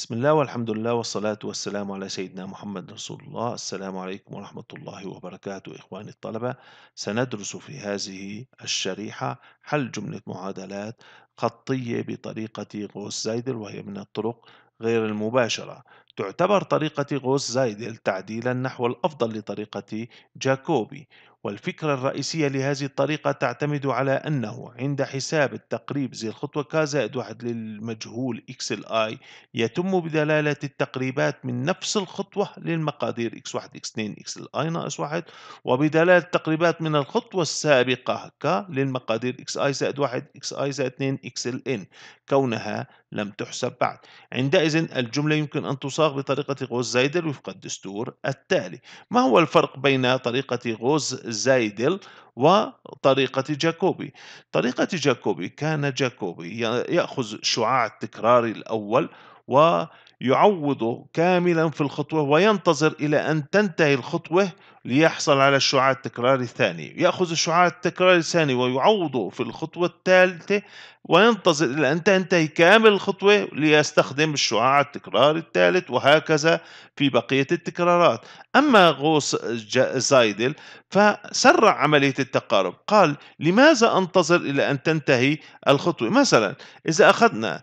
بسم الله والحمد لله والصلاة والسلام على سيدنا محمد رسول الله السلام عليكم ورحمة الله وبركاته إخواني الطلبة سندرس في هذه الشريحة حل جملة معادلات خطية بطريقة غوس زايدل وهي من الطرق غير المباشرة تعتبر طريقة غوس زايدل تعديلا نحو الأفضل لطريقة جاكوبي والفكرة الرئيسية لهذه الطريقة تعتمد على أنه عند حساب التقريب زي الخطوة كا زائد واحد للمجهول x i يتم بدلالة التقريبات من نفس الخطوة للمقادير x1 x2 x i ناقص واحد وبدلالة التقريبات من الخطوة السابقة كا للمقادير إكس آي زائد واحد إكس آي زائد 2 x n كونها لم تحسب بعد عندئذ الجملة يمكن أن تصاغ بطريقة غوز زايدر وفق الدستور التالي ما هو الفرق بين طريقة غوز زايدل وطريقة جاكوبي طريقة جاكوبي كان جاكوبي يأخذ شعاع التكرار الأول ويعوضه كاملا في الخطوة وينتظر إلى أن تنتهي الخطوة ليحصل على الشعاع التكراري الثاني يأخذ الشعاع التكراري الثاني ويعوضه في الخطوة الثالثة وينتظر إلى أن تنتهي كامل الخطوة ليستخدم الشعاع التكراري الثالث وهكذا في بقية التكرارات أما غوص زايدل فسرع عملية التقارب قال لماذا أنتظر إلى أن تنتهي الخطوة مثلا إذا أخذنا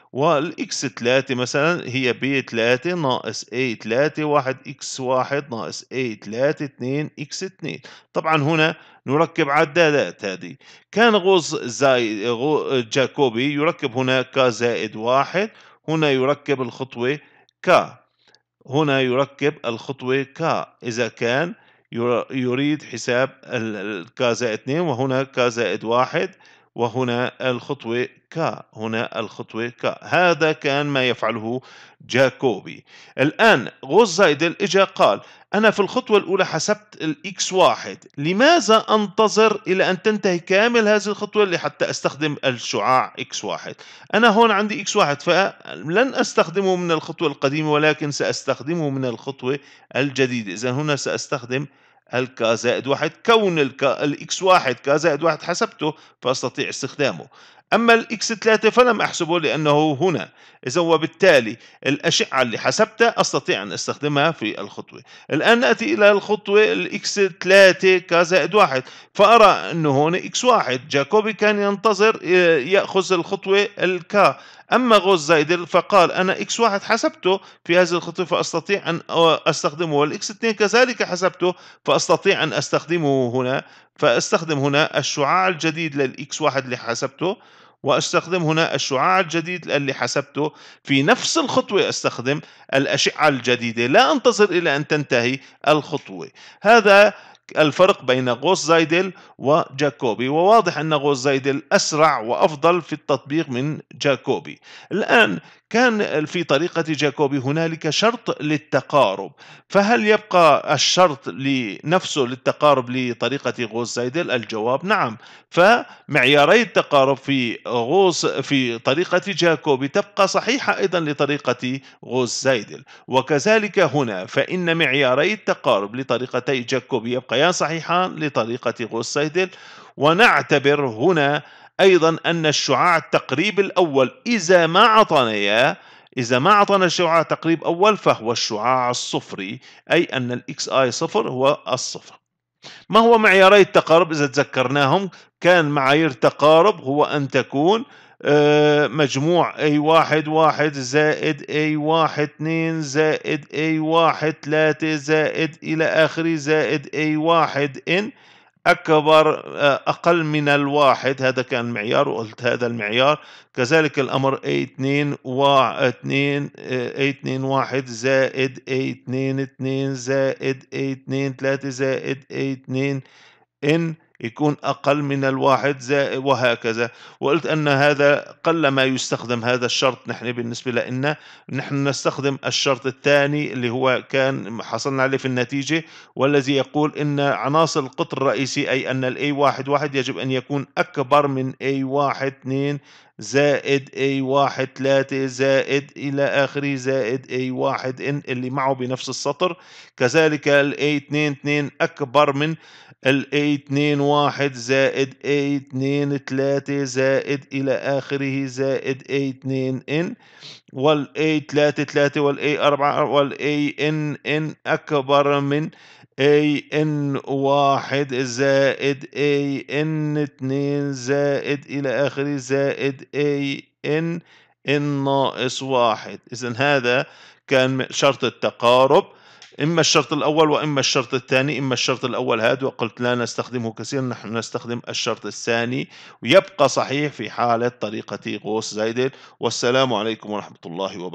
والاكس 3 مثلا هي بي 3 ناقص اي 3 واحد اكس 1 ناقص اي 3 2 اكس 2 طبعا هنا نركب عدادات هذه كان غوز زاي غو جاكوبي يركب هنا ك زائد واحد هنا يركب الخطوة ك هنا يركب الخطوة ك إذا كان يريد حساب ك زائد 2 وهنا ك زائد واحد وهنا الخطوة ك هنا الخطوة ك هذا كان ما يفعله جاكوبي الآن غوز زايدل إجا قال أنا في الخطوة الأولى حسبت الإكس واحد لماذا أنتظر إلى أن تنتهي كامل هذه الخطوة لحتى أستخدم الشعاع إكس واحد أنا هون عندي إكس واحد فلن أستخدمه من الخطوة القديمة ولكن سأستخدمه من الخطوة الجديدة إذا هنا سأستخدم الكا زائد واحد كون الكا الاكس واحد كا زائد واحد حسبته فأستطيع استخدامه أما الإكس 3 فلم أحسبه لأنه هنا إذا وبالتالي الأشعة اللي حسبتها أستطيع أن أستخدمها في الخطوة الآن نأتي إلى الخطوة الإكس 3 كا زائد واحد فأرى أنه هون إكس واحد جاكوبي كان ينتظر آه، يأخذ الخطوة الكا أما غوز زائدل فقال أنا إكس واحد حسبته في هذه الخطوة فأستطيع أن أستخدمه والإكس اثنين كذلك حسبته فأستطيع أن أستخدمه هنا فأستخدم هنا الشعاع الجديد للإكس واحد اللي حسبته واستخدم هنا الشعاع الجديد اللي حسبته في نفس الخطوة استخدم الأشعة الجديدة لا أنتظر إلى أن تنتهي الخطوة هذا الفرق بين غوس زايدل وجاكوبي وواضح أن غوس زايدل أسرع وأفضل في التطبيق من جاكوبي الآن كان في طريقة جاكوبي هنالك شرط للتقارب فهل يبقى الشرط لنفسه للتقارب لطريقة غوس زايدل الجواب نعم فمعياري التقارب في غوس في طريقة جاكوبي تبقى صحيحة أيضا لطريقة غوس زايدل وكذلك هنا فإن معياري التقارب لطريقتي جاكوبي يبقى الروايان صحيحان لطريقة سيدل ونعتبر هنا أيضا أن الشعاع التقريب الأول إذا ما أعطانا إياه إذا ما أعطانا شعاع تقريب أول فهو الشعاع الصفري أي أن الإكس آي صفر هو الصفر ما هو معياري التقارب إذا تذكرناهم كان معايير تقارب هو أن تكون آه، مجموع اي واحد واحد زائد اي واحد اتنين زائد اي واحد تلاتة زائد الى اخره زائد اي واحد ان أكبر آه، أقل من الواحد هذا كان معيار وقلت هذا المعيار كذلك الأمر A2 و 2 A2 1 زائد A2 2 واحد زايد a 2 اثنين زايد a 2 ثلاثه زائد A2 N يكون أقل من الواحد زائد وهكذا وقلت أن هذا قل ما يستخدم هذا الشرط نحن بالنسبة لنا نحن نستخدم الشرط الثاني اللي هو كان حصلنا عليه في النتيجة والذي يقول أن عناصر القطر الرئيسي أي أن الاي واحد واحد يجب أن يكون أكبر من a واحد زائد a واحد زائد إلى آخره زائد a واحد A1N اللي معه بنفس السطر كذلك الـ A22 أكبر من ال A 2 زائد A 2 زائد إلى آخره زائد A 2 N وال A 3 وال A 4 وال A ان أكبر من A N 1 زائد A N 2 زائد إلى آخره زائد A ان ناقص واحد إذا هذا كان شرط التقارب إما الشرط الأول وإما الشرط الثاني إما الشرط الأول هذا وقلت لا نستخدمه كثيرا نحن نستخدم الشرط الثاني ويبقى صحيح في حالة طريقة غوص زايدل والسلام عليكم ورحمة الله وبركاته